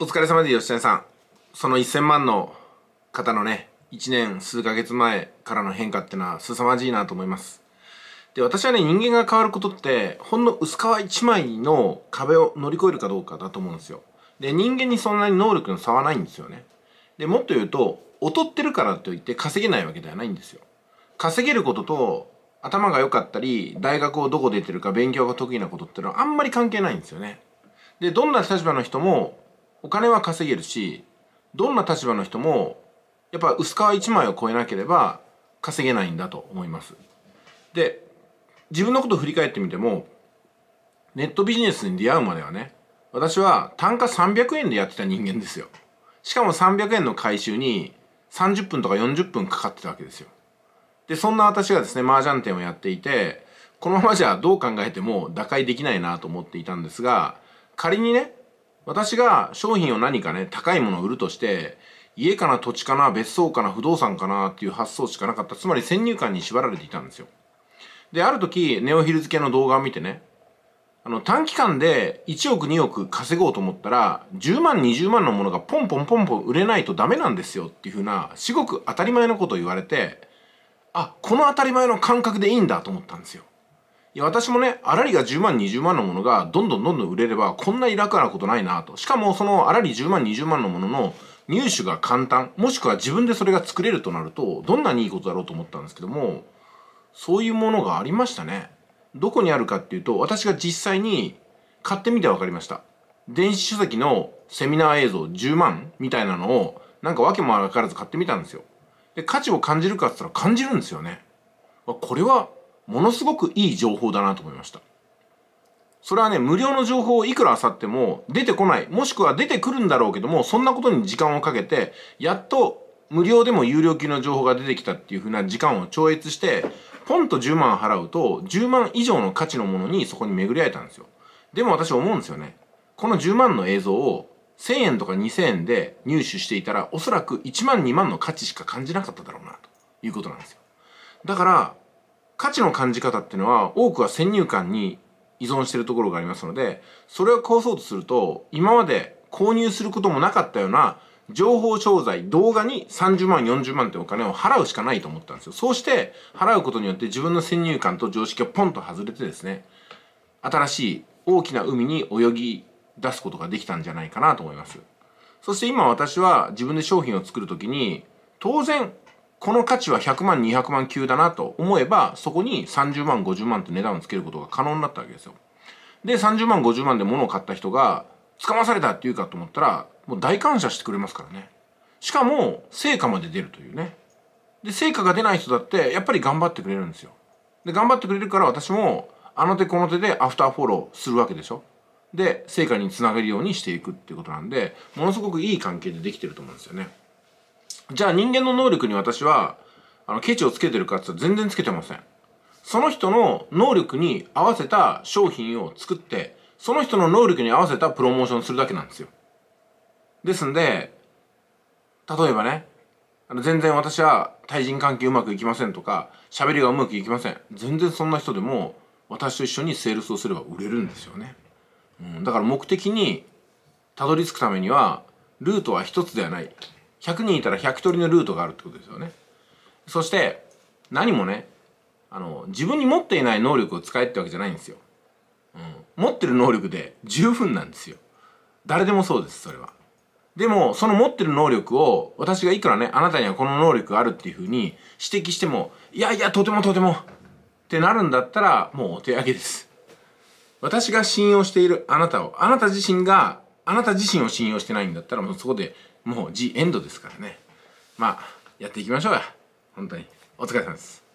お疲れ様で吉田さん。その1000万の方のね、1年数ヶ月前からの変化ってのは凄まじいなと思います。で、私はね、人間が変わることって、ほんの薄皮1枚の壁を乗り越えるかどうかだと思うんですよ。で、人間にそんなに能力の差はないんですよね。で、もっと言うと、劣ってるからといって稼げないわけではないんですよ。稼げることと、頭が良かったり、大学をどこ出てるか勉強が得意なことってのはあんまり関係ないんですよね。で、どんな立場の人もお金は稼げるしどんな立場の人もやっぱ薄皮1枚を超えなければ稼げないんだと思います。で自分のことを振り返ってみてもネットビジネスに出会うまではね私は単価300円でやってた人間ですよしかも300円の回収に30分とか40分かかってたわけですよでそんな私がですね麻雀店をやっていてこのままじゃどう考えても打開できないなと思っていたんですが仮にね私が商品を何かね、高いものを売るとして、家かな土地かな別荘かな不動産かなっていう発想しかなかった。つまり先入観に縛られていたんですよ。で、ある時、ネオヒルズ系の動画を見てね、あの、短期間で1億2億稼ごうと思ったら、10万20万のものがポンポンポンポン売れないとダメなんですよっていうふうな、至極当たり前のことを言われて、あ、この当たり前の感覚でいいんだと思ったんですよ。や私もね、あらりが10万、20万のものが、どんどんどんどん売れれば、こんなに楽なことないなと。しかも、そのあらり10万、20万のものの入手が簡単、もしくは自分でそれが作れるとなると、どんなにいいことだろうと思ったんですけども、そういうものがありましたね。どこにあるかっていうと、私が実際に買ってみて分かりました。電子書籍のセミナー映像10万みたいなのを、なんか訳も分からず買ってみたんですよ。で、価値を感じるかって言ったら感じるんですよね。これはものすごくいい情報だなと思いました。それはね、無料の情報をいくら漁っても出てこない。もしくは出てくるんだろうけども、そんなことに時間をかけて、やっと無料でも有料級の情報が出てきたっていう風な時間を超越して、ポンと10万払うと、10万以上の価値のものにそこに巡り合えたんですよ。でも私思うんですよね。この10万の映像を1000円とか2000円で入手していたら、おそらく1万2万の価値しか感じなかっただろうな、ということなんですよ。だから、価値の感じ方っていうのは多くは先入観に依存してるところがありますのでそれを壊そうとすると今まで購入することもなかったような情報商材動画に30万40万ってお金を払うしかないと思ったんですよそうして払うことによって自分の先入観と常識をポンと外れてですね新しい大きな海に泳ぎ出すことができたんじゃないかなと思いますそして今私は自分で商品を作る時に当然この価値は100万、200万級だなと思えば、そこに30万、50万と値段をつけることが可能になったわけですよ。で、30万、50万で物を買った人が、捕まされたって言うかと思ったら、もう大感謝してくれますからね。しかも、成果まで出るというね。で、成果が出ない人だって、やっぱり頑張ってくれるんですよ。で、頑張ってくれるから私も、あの手この手でアフターフォローするわけでしょ。で、成果につなげるようにしていくっていうことなんで、ものすごくいい関係でできてると思うんですよね。じゃあ人間の能力に私は、あの、ケチをつけてるかって言ったら全然つけてません。その人の能力に合わせた商品を作って、その人の能力に合わせたプロモーションするだけなんですよ。ですんで、例えばね、あの全然私は対人関係うまくいきませんとか、喋りがうまくいきません。全然そんな人でも、私と一緒にセールスをすれば売れるんですよね。うん、だから目的にたどり着くためには、ルートは一つではない。100人いたら100通りのルートがあるってことですよね。そして何もねあの自分に持っていない能力を使えってわけじゃないんですよ。うん、持ってる能力で十分なんですよ。誰でもそうですそれは。でもその持ってる能力を私がいくらねあなたにはこの能力があるっていうふうに指摘してもいやいやとてもとてもってなるんだったらもうお手上げです。私が信用しているあなたをあなた自身があなた自身を信用してないんだったらもうそこでもうジ・エンドですからねまあやっていきましょうや本当にお疲れ様です